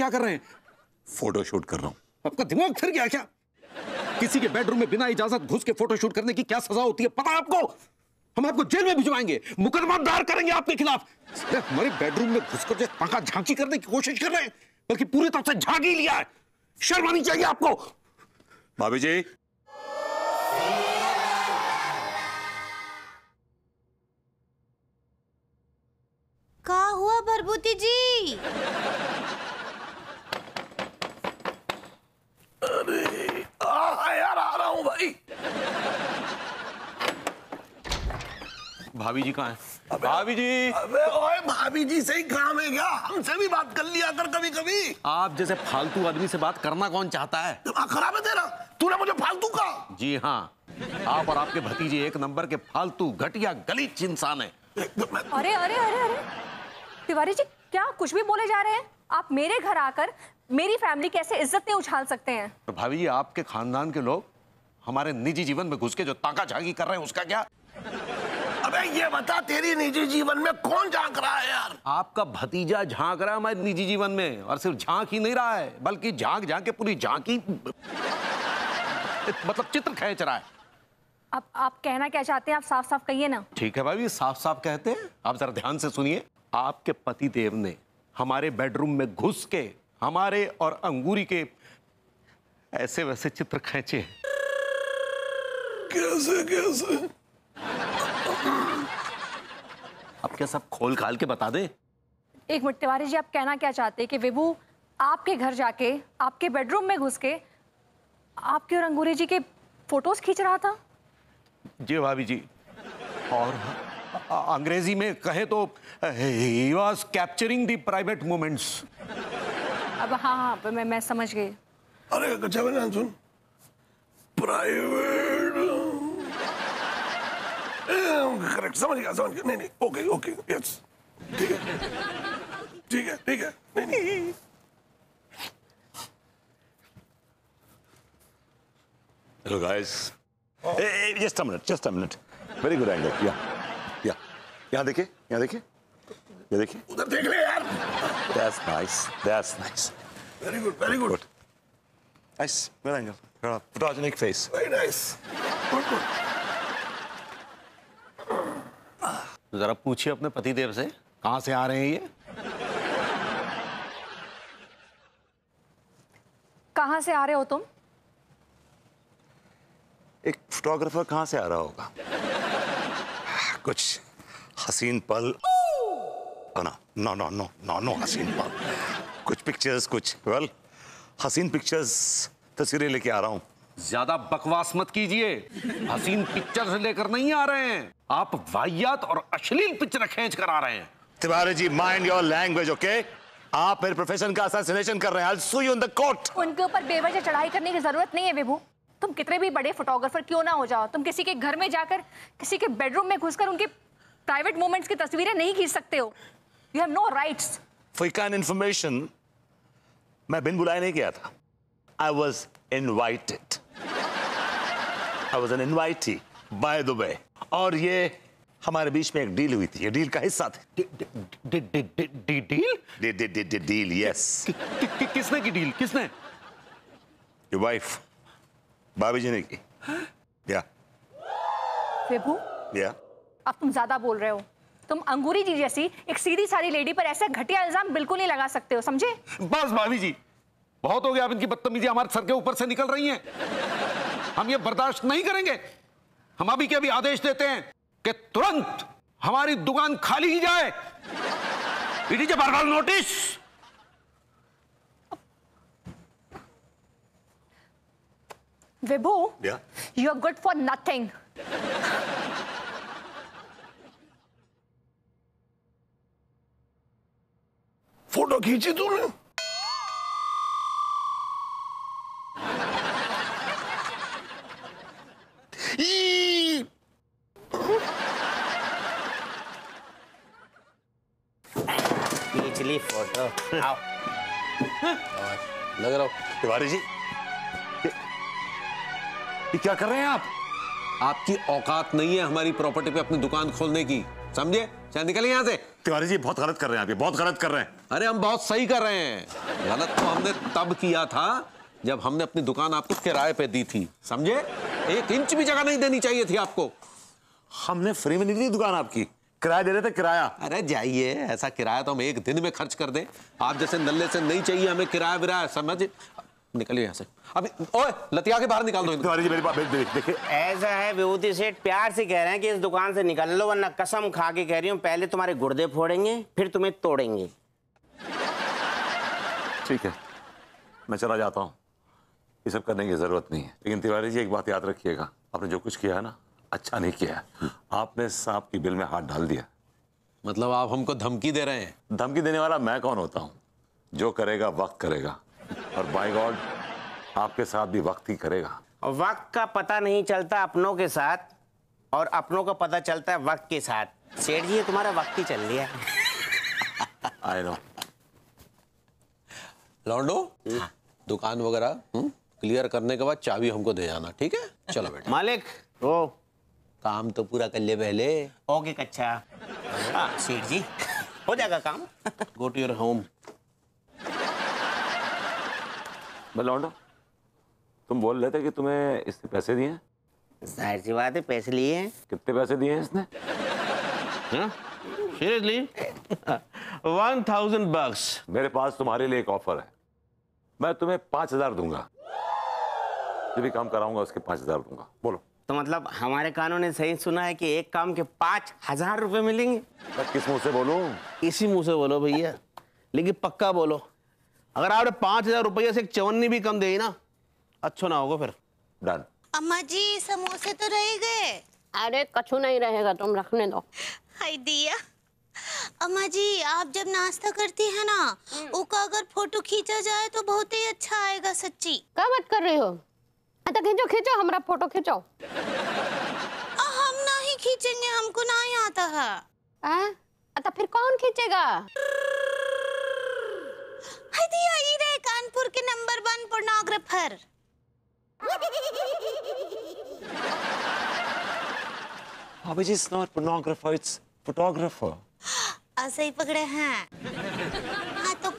क्या कर रहे हैं फोटो शूट कर रहा हूं आपका दिमाग फिर गया क्या किसी के बेडरूम में बिना इजाजत घुस के फोटो शूट करने की क्या सजा होती है पता आपको हम आपको जेल में भिजवाएंगे मुकदमा दायर करेंगे आपके खिलाफ हमारे बेडरूम में घुसकर पंखा झांकी करने की कोशिश कर रहे हैं बल्कि पूरी तरह से झांकी लिया है शर्म आनी चाहिए आपको भाभी जी भाभी जी कहाँ हैं भाभी जी अबे ओए भाभी जी से ही काम है क्या हमसे भी बात कर लिया कर कभी कभी आप जैसे फालतू आदमी से बात करना कौन चाहता है खराब है तेरा तूने मुझे फालतू कहा जी हाँ आप और आपके भतीजे एक नंबर के फालतू घटिया गलीच इंसान है अरे अरे अरे अरे तिवारी जी क्या कुछ भी बोले जा रहे हैं आप मेरे घर आकर मेरी फैमिली कैसे इज्जत नहीं उछाल सकते हैं तो भाभी जी आपके खानदान के लोग हमारे निजी जीवन में घुस के जो ताका झागी कर रहे हैं उसका क्या अबे ये बता तेरी निजी जीवन में कौन झांक रहा है यार आपका भतीजा झांक रहा है मैं निजी जीवन में और सिर्फ झांक ही नहीं रहा है बल्कि झांक झांक के पूरी झांकी मतलब चित्र खेच रहा है अब आप कहना क्या चाहते हैं आप साफ साफ कहिए ना ठीक है भाभी साफ साफ कहते हैं आप जरा ध्यान से सुनिए आपके पति देव ने हमारे बेडरूम में घुस के हमारे और अंगूरी के ऐसे वैसे चित्र खेचे कैसे कैसे अब क्या सब खोल खाल के बता दे एक मिनट तिवारी जी आप कहना क्या चाहते हैं कि विभू आपके घर जाके आपके बेडरूम में घुस के आपके और अंगूरी जी के फोटोज खींच रहा था जी भाभी जी और अंग्रेजी में कहे तो he was capturing the private moments अब हाँ हाँ मैं मैं समझ गई अरे गच्छा सुन प्राइवेट समझ करेक्ट समझ गया समझ गया नहीं नहीं ओके ओके यस ठीक है ठीक है ठीक है नहीं नहीं Hello guys. Oh. Hey, hey, just a minute, just a minute. Very good angle. Yeah, yeah. यहाँ देखिए, यहाँ देखिए, ये देखिए. उधर देख ले यार. That's nice. That's nice. Very good, very good. good. Nice. Good angle. Good. Photogenic face. Very nice. Good, good. तो जरा पूछिए अपने पति देव से कहा से आ रहे हैं ये कहा से आ रहे हो तुम एक फोटोग्राफर कहाँ से आ रहा होगा कुछ हसीन पल ना no no no no no हसीन पल कुछ पिक्चर्स कुछ वेल well, हसीन पिक्चर्स तस्वीरें लेके आ रहा हूं ज्यादा बकवास मत कीजिए हसीन पिक्चर से लेकर नहीं आ रहे हैं आप वाहियात और अश्लील पिक्चर खेच कर आ रहे हैं Tiwari ji mind your language okay आप मेरे प्रोफेशन का असैसिनेशन कर रहे हैं I sue you in the court उनके ऊपर बेवजह चढ़ाई करने की जरूरत नहीं है विभू तुम कितने भी बड़े फोटोग्राफर क्यों ना हो जाओ तुम किसी के घर में जाकर किसी के बेडरूम में घुसकर उनके प्राइवेट मोमेंट्स की तस्वीरें नहीं खींच सकते हो you have no rights for can information मैं बिन बुलाए नहीं गया था I was invited I was an invitee by the way और ये हमारे बीच में एक डील हुई थी ये डील का हिस्सा थे डील डील यस किसने की डील किसने योर वाइफ भाभी जी ने की या विभू या अब तुम ज्यादा बोल रहे हो तुम अंगूरी जी जैसी एक सीधी सारी लेडी पर ऐसे घटिया इल्जाम बिल्कुल नहीं लगा सकते हो समझे बस भाभी जी बहुत हो गया आप इनकी बदतमीजी हमारे सर के ऊपर से निकल रही हैं हम ये बर्दाश्त नहीं करेंगे हम अभी के अभी आदेश देते हैं कि तुरंत हमारी दुकान खाली ही जाए इट बार ए notice Vibhu you are good for nothing photo खींची तूने लग रहा तिवारी जी ये, क्या कर रहे हैं आप आपकी औकात नहीं है हमारी प्रॉपर्टी पे अपनी दुकान खोलने की समझे चाहे निकले यहां से तिवारी जी बहुत गलत कर रहे हैं आप ये बहुत गलत कर रहे हैं अरे हम बहुत सही कर रहे हैं गलत तो हमने तब किया था जब हमने अपनी दुकान आपको किराए पे दी थी समझे एक इंच भी जगह नहीं देनी चाहिए थी आपको हमने फ्री में नहीं दी दुकान आपकी किराया दे रहे थे किराया अरे जाइए ऐसा किराया तो हम एक दिन में खर्च कर दें आप जैसे नल्ले से नहीं चाहिए हमें किराया विराया समझ निकलिए यहाँ से अभी ओए लतिया के बाहर निकाल दो तिवारी जी मेरी बात देखिए ऐसा है विभूति सेठ प्यार से कह रहे हैं कि इस दुकान से निकल लो वरना कसम खा के कह रही हूँ पहले तुम्हारे गुर्दे फोड़ेंगे फिर तुम्हें तोड़ेंगे ठीक है मैं चला जाता हूँ ये सब करने की जरूरत नहीं है लेकिन तिवारी जी एक बात याद रखिएगा आपने जो कुछ किया है ना अच्छा नहीं किया आपने सांप की बिल में हाथ डाल दिया मतलब आप हमको धमकी दे रहे हैं धमकी देने वाला मैं कौन होता हूँ जो करेगा वक्त करेगा और बाय गॉड आपके साथ भी वक्त ही करेगा वक्त का पता नहीं चलता अपनों के साथ और अपनों का पता चलता है वक्त के साथ सेठ जी तुम्हारा वक्त ही चल लिया आई नो लॉन्डो दुकान वगैरह क्लियर हम्म, करने के बाद चाबी हमको दे जाना ठीक है चलो बेटा मालिक ओ काम तो पूरा कर ले पहले ओके कच्चा हाँ, सेठ जी हो जाएगा काम गो टू योर होम बलौंडो तुम बोल रहे थे कि तुम्हें इसने पैसे दिए जाहिर सी बात है पैसे लिए हैं कितने पैसे दिए हैं इसने सीरियसली वन थाउजेंड बक्स मेरे पास तुम्हारे लिए एक ऑफर है मैं तुम्हें पाँच हजार दूंगा जो भी काम कराऊंगा उसके पाँच हजार दूंगा बोलो तो मतलब हमारे कानों ने सही सुना है कि एक काम के पाँच हजार रुपए मिलेंगे किस मुंह से बोलो इसी मुंह से बोलो भैया लेकिन पक्का बोलो अगर आपने पांच हजार रुपये से एक चवन्नी भी कम दे ना अच्छा ना होगा फिर डन अम्मा जी समोसे तो रह गए अरे कछु नहीं रहेगा तुम रखने दो हाय दिया अम्मा जी आप जब नाश्ता करती है ना हम्म। उका अगर फोटो खींचा जाए तो बहुत ही अच्छा आएगा सच्ची क्या बात कर रही हो अच्छा खींचो खींचो हमारा फोटो खींचो हम ना ही खींचेंगे हमको ना ही आता है अच्छा फिर कौन खींचेगा कानपुर के number one pornographer Babaji is not pornographer it's photographer ऐसे ही पकड़े हैं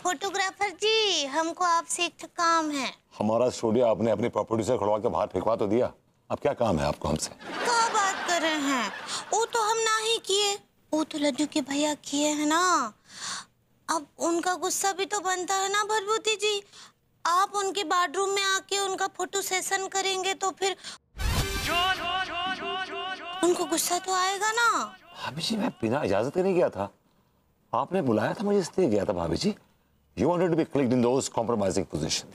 फोटोग्राफर जी हमको आपसे एक काम है हमारा स्टूडियो आपने अपने प्रॉपर्टी से खड़वा के बाहर फेंकवा तो दिया अब क्या काम है आपको हमसे क्या बात कर रहे हैं वो तो हम ना ही किए वो तो लड्डू के भैया किए है ना अब उनका गुस्सा भी तो बनता है ना भरभूति जी आप उनके बाथरूम में आके उनका फोटो सेशन करेंगे तो फिर जो, जो, जो, जो, जो, जो, उनको गुस्सा तो आएगा ना भाभी जी मैं बिना इजाजत के नहीं गया था आपने बुलाया था मुझे इसलिए गया था भाभी ji you wanted to be click in those compromising position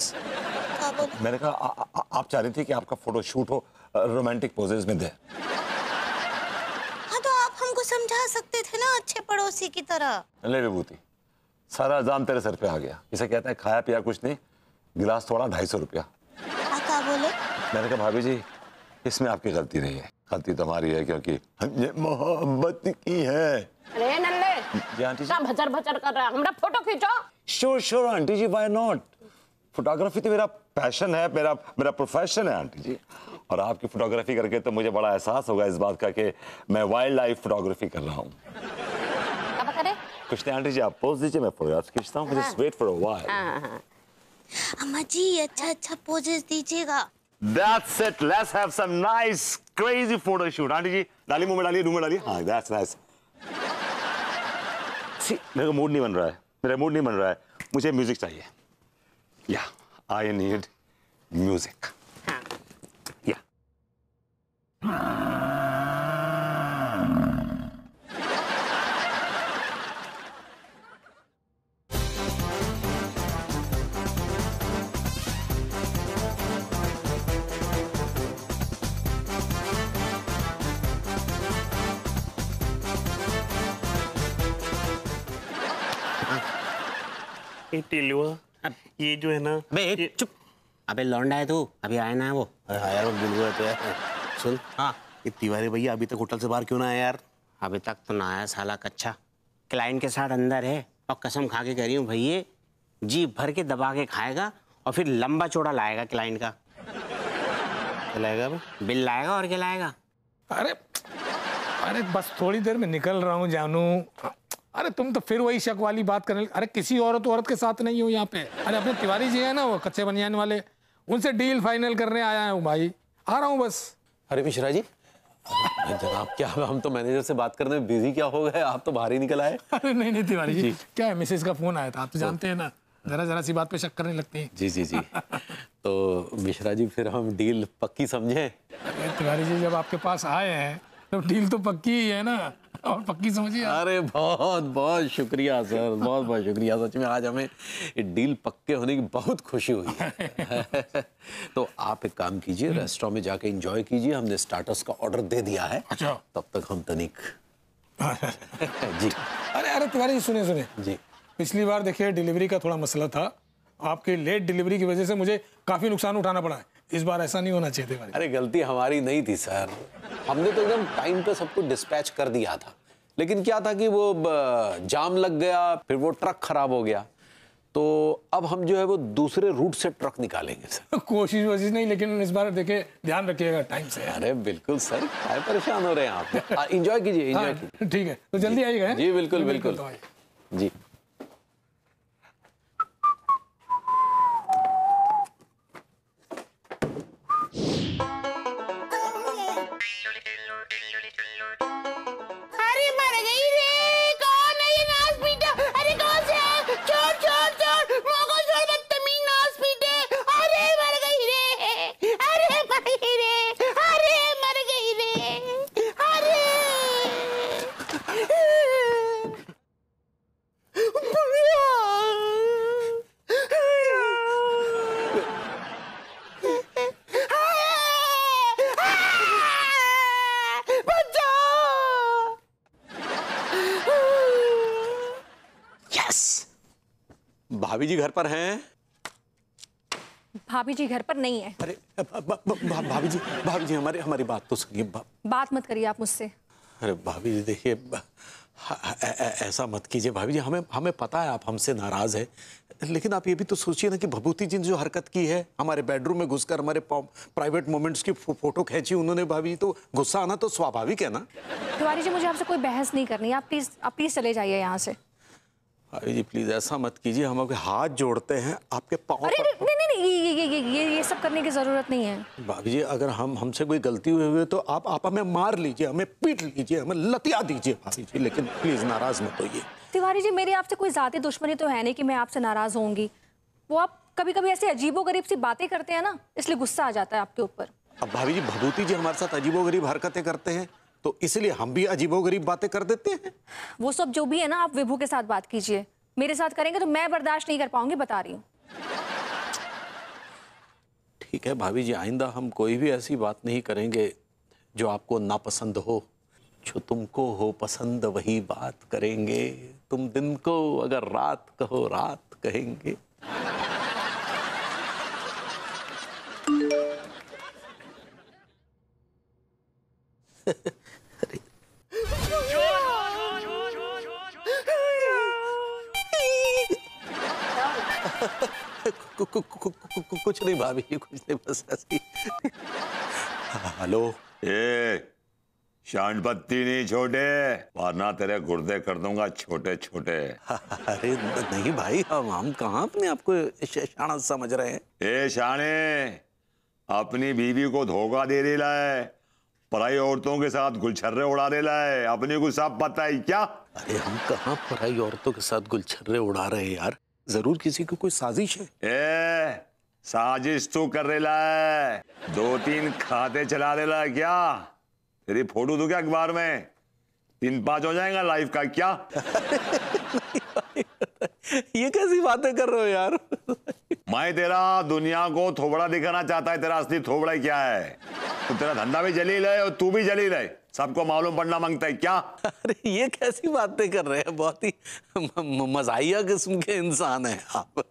मैंने कहा आप चाह रही थी कि आपका फोटो शूट हो रोमांटिक पोजेज में दे हाँ, तो आप हमको समझा सकते थे ना अच्छे पड़ोसी की तरह ले विभूति सारा तेरे सर पे आ गया इसे कहते हैं खाया पिया कुछ नहीं गिलास थोड़ा ढाई सौ रुपया क्या बोले मैंने कहा भाभी जी इसमें आपकी गलती नहीं है गलती तो है क्योंकि मोहब्बत की है अरे जी आंटी जी कर रहा फोटो खींचो sure sure aunty ji why not photography तो मेरा पैशन है मेरा मेरा प्रोफेशन है आंटी जी और आपकी फोटोग्राफी करके तो मुझे बड़ा एहसास होगा इस बात का कि मैं वाइल्ड लाइफ फोटोग्राफी कर रहा हूँ कुछ नहीं आंटी जी आप पोज दीजिए मैं फोटोग्राफ खींचता हूँ जस्ट वेट फॉर अ अम्मा जी अच्छा अच्छा पोजेस दीजिएगा That's it. Let's have some nice, crazy photo shoot. Auntie ji, डालिए मुंह में डालिए, मुंह में डालिए. हाँ, that's nice. सी मेरे को मूड नहीं बन रहा है मेरा मूड नहीं बन रहा है मुझे म्यूज़िक चाहिए या आई नीड म्यूज़िक टिलुआ ये जो है ना बे चुप अबे लौंडा है तू अभी आया ना है वो हाँ यार बिल्कुल तो है सुन हाँ ये तिवारी भैया अभी तक होटल से बाहर क्यों ना आया यार अभी तक तो ना आया साला कच्चा क्लाइंट के साथ अंदर है और कसम खा के कह रही हूँ भैया जी भर के दबा के खाएगा और फिर लंबा चौड़ा लाएगा क्लाइंट का लाएगा बिल लाएगा और क्या लाएगा अरे अरे बस थोड़ी देर में निकल रहा हूँ जानू अरे तुम तो फिर वही शक वाली बात करने अरे किसी औरत औरत के साथ नहीं हो यहाँ पे अरे अपने तिवारी जी है ना वो कच्चे बनियान वाले उनसे डील फाइनल करने आया हूँ भाई आ रहा हूँ बस अरे मिश्रा जी जनाब क्या हम तो मैनेजर से बात करने में बिजी क्या हो गए आप तो बाहर ही निकल आए अरे नहीं नहीं तिवारी जी, जी। क्या है मिसेज का फोन आया था आप तो जानते हैं ना जरा जरा सी बात पे शक करने लगते हैं जी जी जी तो मिश्रा जी फिर हम डील पक्की समझे तिवारी जी जब आपके पास आए हैं तो डील तो पक्की ही है ना और पक्की समझिए अरे बहुत बहुत शुक्रिया सर बहुत बहुत शुक्रिया सच में आज हमें डील पक्के होने की बहुत खुशी हुई तो आप एक काम कीजिए रेस्टोरेंट हम्म। में जाके एंजॉय कीजिए हमने स्टार्टर्स का ऑर्डर दे दिया है अच्छा तब तक हम तनिक जी अरे अरे तुम्हारी सुने सुने जी पिछली बार देखिए डिलीवरी का थोड़ा मसला था आपके लेट डिलीवरी की वजह से मुझे काफ़ी नुकसान उठाना पड़ा है इस बार ऐसा नहीं होना चाहिए भाई अरे गलती हमारी नहीं थी सर हमने तो एकदम टाइम पे सबको डिस्पैच कर दिया था लेकिन क्या था कि वो जाम लग गया फिर वो ट्रक खराब हो गया तो अब हम जो है वो दूसरे रूट से ट्रक निकालेंगे सर कोशिश वोशिश नहीं लेकिन इस बार देखे ध्यान रखिएगा टाइम से अरे बिल्कुल सर परेशान हो रहे हैं आप इंजॉय कीजिए इंजॉय हाँ, कीजिए ठीक है तो जल्दी आइएगा जी बिल्कुल बिल्कुल जी भाभी जी घर पर हैं भाभी जी घर पर नहीं है अरे भाभी जी भाभी जी हमारी हमारी बात तो सुनिए बात मत करिए आप मुझसे अरे भाभी जी देखिए ऐसा मत कीजिए भाभी जी हमें हमें पता है आप हमसे नाराज है लेकिन आप ये भी तो सोचिए ना कि भभूति जी ने जो हरकत की है हमारे बेडरूम में घुसकर हमारे प्राइवेट मोमेंट्स की फो, फोटो खींची उन्होंने भाभी जी तो गुस्सा आना तो स्वाभाविक है ना तिवारी जी मुझे आपसे कोई बहस नहीं करनी आप प्लीज आप प्लीज चले जाइए यहाँ से भाभी जी प्लीज ऐसा मत कीजिए हम आपके हाथ जोड़ते हैं आपके पाँव अरे पर... नहीं नहीं नहीं ये ये ये ये सब करने की जरूरत नहीं है भाभी जी अगर हम हमसे कोई गलती हुई हुई तो आप आप हमें मार लीजिए हमें पीट लीजिए हमें लतिया दीजिए भाभी जी लेकिन प्लीज नाराज मत होइए तिवारी जी मेरी आपसे कोई ज्यादा दुश्मनी तो है नहीं की मैं आपसे नाराज होंगी वो आप कभी कभी ऐसे अजीबो गरीब सी बातें करते हैं ना इसलिए गुस्सा आ जाता है आपके ऊपर अब भाभी जी भभूति जी हमारे साथ अजीबो गरीब हरकतें करते हैं तो इसलिए हम भी अजीबोगरीब बातें कर देते हैं वो सब जो भी है ना आप विभू के साथ बात कीजिए मेरे साथ करेंगे तो मैं बर्दाश्त नहीं कर पाऊंगी बता रही हूँ ठीक है भाभी जी आइंदा हम कोई भी ऐसी बात नहीं करेंगे जो आपको नापसंद हो जो तुमको हो पसंद वही बात करेंगे तुम दिन को अगर रात कहो रात कहेंगे कुछ नहीं भाभी कुछ नहीं बस ऐसी हेलो ए पत्ती नहीं छोटे वरना तेरे गुर्दे कर दूंगा छोटे छोटे अरे नहीं भाई हम हम कहा अपने आपको शाना समझ रहे हैं ए शाने अपनी बीवी को धोखा दे रहा है पराई औरतों के साथ गुलछर्रे उड़ा दे है अपने को सब पता है क्या अरे हम कहा पराई औरतों के साथ गुलछर्रे उड़ा रहे हैं यार जरूर किसी की को कोई साजिश है ए, साजिश तू कर रेला है दो तीन खाते चला रहा है क्या तेरी फोटो दू क्या अखबार में तीन पांच हो जाएगा लाइफ का क्या ये कैसी बातें कर रहे हो यार मैं तेरा दुनिया को थोबड़ा दिखाना चाहता है तेरा असली थोबड़ा क्या है तो तेरा धंधा भी जलील है और तू भी जलील है सबको मालूम पढ़ना मांगता है क्या अरे ये कैसी बातें कर रहे हैं बहुत ही मजाहिया किस्म के इंसान हैं आप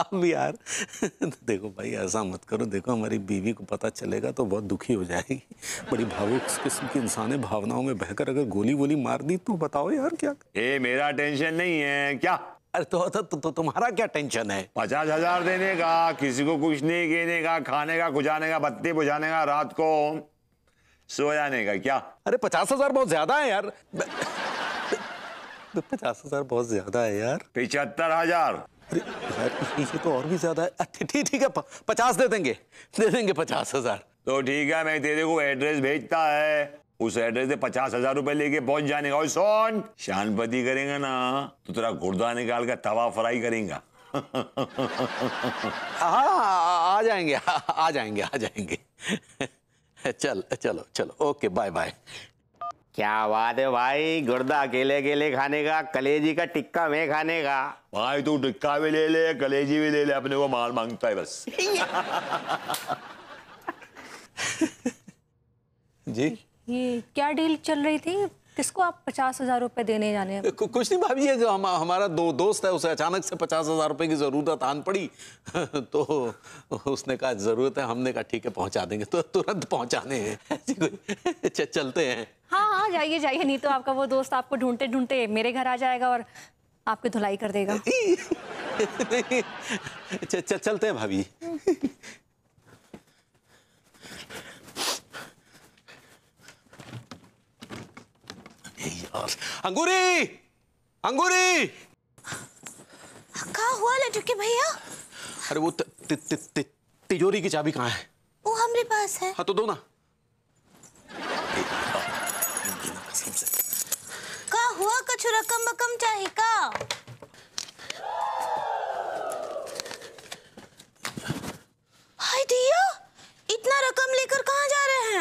आप भी यार देखो भाई ऐसा मत करो देखो हमारी बीवी को पता चलेगा तो बहुत दुखी हो जाएगी बड़ी भावुक किस्म की इंसान है भावनाओं में बहकर अगर गोली वोली मार दी तो बताओ यार क्या ए मेरा टेंशन नहीं है क्या अरे तो, तो, तो, तो तुम्हारा क्या टेंशन है पचास हजार देने का किसी को कुछ नहीं देने का खाने का खुजाने का बत्ती बुझाने का रात को सो जाने का क्या अरे पचास हजार बहुत ज्यादा है यार पचास हजार बहुत ज्यादा है यार पिछहत्तर हजार ये तो और भी ज्यादा है ठीक ठीक है पचास दे देंगे दे देंगे पचास हजार तो ठीक है मैं तेरे को एड्रेस भेजता है उस एड्रेस से पचास हजार रुपए लेके पहुंच जाने का और सोन शानपति करेंगे ना तो तेरा गुर्दा निकाल कर तवा फ्राई करेंगे हाँ आ जाएंगे आ जाएंगे आ जाएंगे चल चलो चलो ओके बाय बाय क्या बात है भाई गुर्दा अकेले अकेले खाने का कलेजी का टिक्का में खाने का भाई तू टिक्का भी ले ले कलेजी भी ले ले अपने को माल मांगता है बस जी ये क्या डील चल रही थी किसको आप पचास हजार रुपए देने जाने कुछ नहीं भाभी जो हम हमारा दो दोस्त है उसे अचानक से पचास हजार रुपए की जरूरत आन पड़ी तो उसने कहा जरूरत है हमने कहा ठीक है पहुंचा देंगे तो तुरंत पहुंचाने हैं चलते हैं हाँ हाँ जाइए जाइए नहीं तो आपका वो दोस्त आपको ढूंढते ढूंढते मेरे घर आ जाएगा और आपकी धुलाई कर देगा चलते हैं भाभी हम्म। यार अंगूरी अंगूरी कहा हुआ लड्डू के भैया अरे वो तिजोरी की चाबी कहाँ है वो हमारे पास है हाँ तो दो ना कहा हुआ कछु रकम बकम चाहे का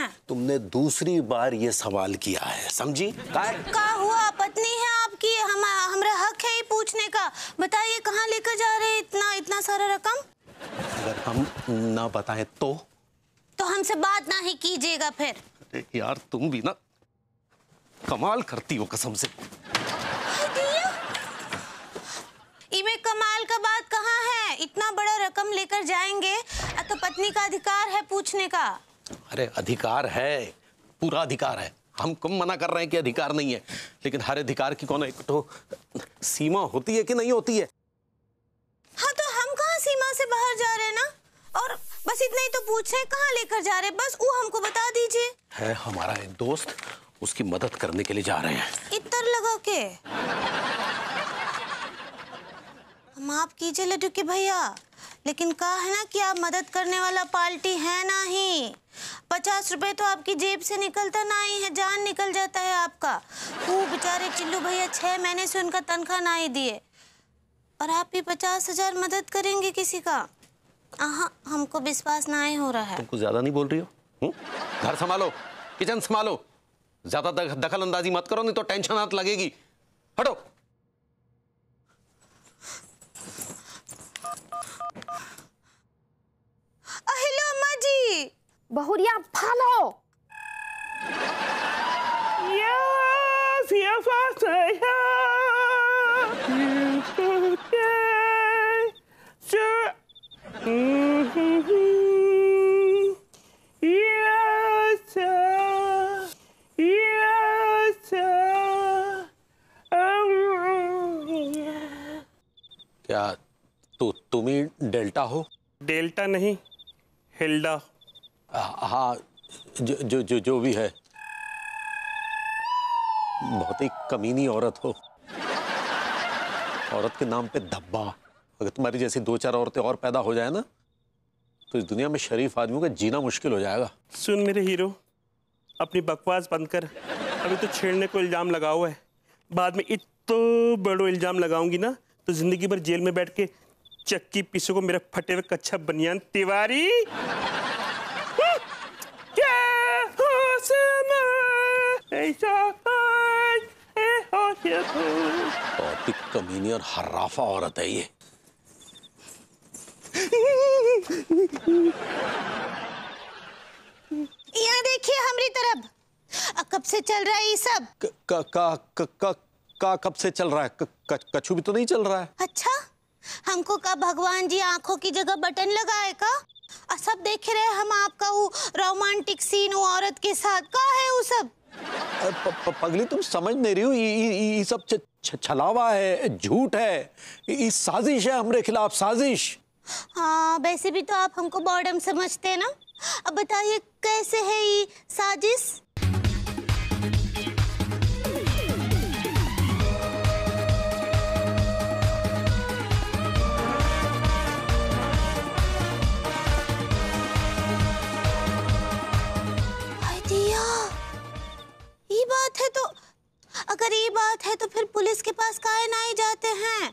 हाँ। तुमने दूसरी बार ये सवाल किया है समझी का हुआ पत्नी है आपकी हम हमारा हक है पूछने का बताइए कहाँ लेकर जा रहे इतना इतना सारा रकम अगर हम ना बताए तो तो हमसे बात ना ही कीजिएगा फिर यार तुम भी ना कमाल करती हो कसम से इमे कमाल का बात कहाँ है इतना बड़ा रकम लेकर जाएंगे तो पत्नी का अधिकार है पूछने का अरे अधिकार है पूरा अधिकार है हम कम मना कर रहे हैं कि अधिकार नहीं है लेकिन हर अधिकार की कौन एक तो सीमा होती है कि नहीं होती है हाँ तो हम कहाँ सीमा से बाहर जा रहे हैं ना और बस इतना ही तो पूछ रहे कहाँ लेकर जा रहे बस वो हमको बता दीजिए है हमारा एक दोस्त उसकी मदद करने के लिए जा रहे हैं इतर लगा के माफ कीजिए लड्डू के भैया लेकिन कहा है ना कि आप मदद करने वाला पार्टी है ना ही पचास रुपए तो आपकी जेब से निकलता ना ही है जान निकल जाता है आपका वो बेचारे चिल्लू भैया छह महीने से उनका तनख्वाह ना ही दिए और आप भी पचास हजार मदद करेंगे किसी का हाँ हमको विश्वास ना ही हो रहा है तुमको ज्यादा नहीं बोल रही हो हम्म? घर संभालो किचन संभालो ज्यादा दखल अंदाजी मत करो नहीं तो टेंशन हाथ लगेगी हटो हेलो अम्मा जी बहुरिया फालो mm-hmm. um. क्या तुम्हें डेल्टा हो डेल्टा नहीं हिल्डा हाँ जो जो जो, जो भी है बहुत ही कमीनी औरत हो औरत के नाम पे धब्बा अगर तुम्हारी जैसी दो चार औरतें और पैदा हो जाए ना तो इस दुनिया में शरीफ आदमियों का जीना मुश्किल हो जाएगा सुन मेरे हीरो अपनी बकवास बंद कर अभी तो छेड़ने को इल्ज़ाम लगा हुआ है बाद में इतो बड़ो इल्ज़ाम लगाऊंगी ना तो ज़िंदगी भर जेल में बैठ के चक्की पीसो को मेरा फटे हुए कच्छा बनियान तिवारी भौतिक कमीनी और हराफा औरत है ये यहाँ देखिए हमारी तरफ कब से चल रहा है ये सब का, कब से चल रहा है कछु भी तो नहीं चल रहा है अच्छा हमको का भगवान जी आंखों की जगह बटन लगाएगा सब देख रहे हम आपका वो रोमांटिक सीन वो औरत के साथ का है वो सब पगली तुम समझ नहीं रही हो ये सब छलावा है झूठ है ये साजिश है हमारे खिलाफ साजिश हाँ वैसे भी तो आप हमको बॉडम समझते हैं ना अब बताइए कैसे है ये साजिश दिया ये बात है तो अगर ये बात है तो फिर पुलिस के पास काय ना ही जाते हैं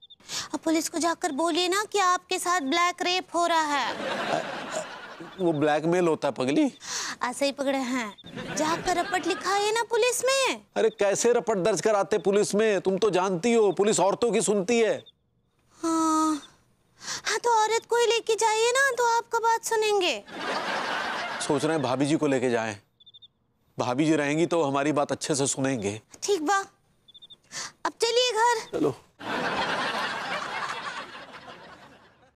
अब पुलिस को जाकर बोलिए ना कि आपके साथ ब्लैक रेप हो रहा है वो ब्लैकमेल होता है पगली ऐसे ही पकड़े हैं जाकर रपट लिखा है ना पुलिस में अरे कैसे रपट दर्ज कराते पुलिस में तुम तो जानती हो पुलिस औरतों की सुनती है हाँ हाँ तो औरत को ही लेके जाइए ना तो आपका बात सुनेंगे सोच रहे हैं भाभी जी को लेके जाएं भाभी जी रहेंगी तो हमारी बात अच्छे से सुनेंगे ठीक बा अब चलिए घर चलो